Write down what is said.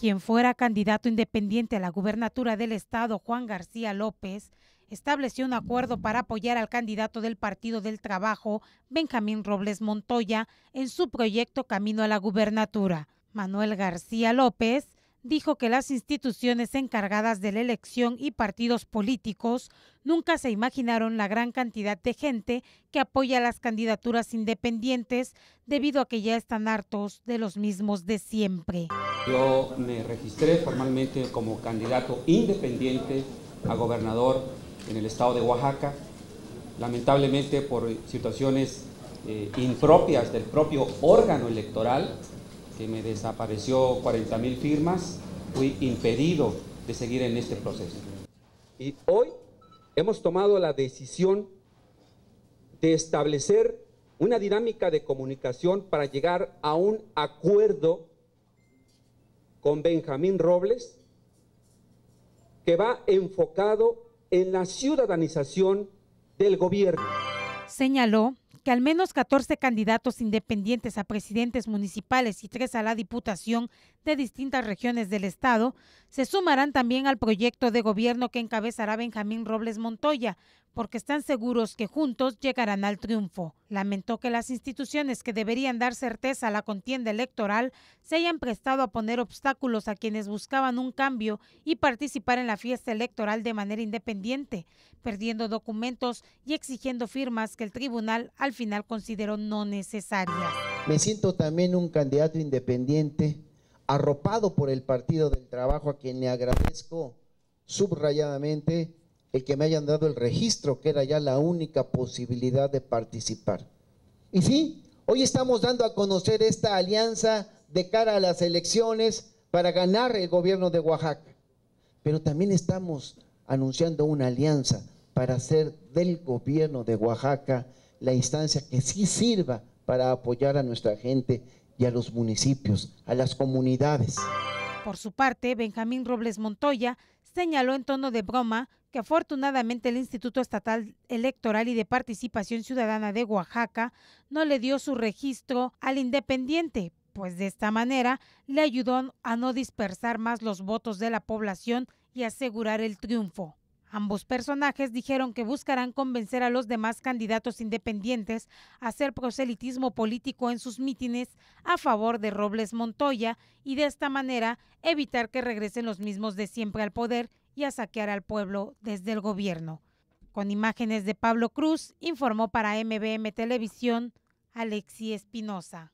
quien fuera candidato independiente a la gubernatura del estado, Juan García López, estableció un acuerdo para apoyar al candidato del Partido del Trabajo, Benjamín Robles Montoya, en su proyecto Camino a la gubernatura. Manuel García López dijo que las instituciones encargadas de la elección y partidos políticos nunca se imaginaron la gran cantidad de gente que apoya las candidaturas independientes debido a que ya están hartos de los mismos de siempre. Yo me registré formalmente como candidato independiente a gobernador en el estado de Oaxaca. Lamentablemente por situaciones eh, impropias del propio órgano electoral, que me desapareció 40 mil firmas, fui impedido de seguir en este proceso. Y hoy hemos tomado la decisión de establecer una dinámica de comunicación para llegar a un acuerdo con Benjamín Robles, que va enfocado en la ciudadanización del gobierno. Señaló que al menos 14 candidatos independientes a presidentes municipales y tres a la Diputación de distintas regiones del Estado se sumarán también al proyecto de gobierno que encabezará Benjamín Robles Montoya porque están seguros que juntos llegarán al triunfo. Lamentó que las instituciones que deberían dar certeza a la contienda electoral se hayan prestado a poner obstáculos a quienes buscaban un cambio y participar en la fiesta electoral de manera independiente, perdiendo documentos y exigiendo firmas que el tribunal al final consideró no necesarias. Me siento también un candidato independiente, arropado por el Partido del Trabajo, a quien le agradezco subrayadamente el que me hayan dado el registro, que era ya la única posibilidad de participar. Y sí, hoy estamos dando a conocer esta alianza de cara a las elecciones para ganar el gobierno de Oaxaca. Pero también estamos anunciando una alianza para hacer del gobierno de Oaxaca la instancia que sí sirva para apoyar a nuestra gente y a los municipios, a las comunidades. Por su parte, Benjamín Robles Montoya señaló en tono de broma que afortunadamente el Instituto Estatal Electoral y de Participación Ciudadana de Oaxaca no le dio su registro al independiente, pues de esta manera le ayudó a no dispersar más los votos de la población y asegurar el triunfo. Ambos personajes dijeron que buscarán convencer a los demás candidatos independientes a hacer proselitismo político en sus mítines a favor de Robles Montoya y de esta manera evitar que regresen los mismos de siempre al poder y a saquear al pueblo desde el gobierno. Con imágenes de Pablo Cruz, informó para MBM Televisión Alexi Espinosa.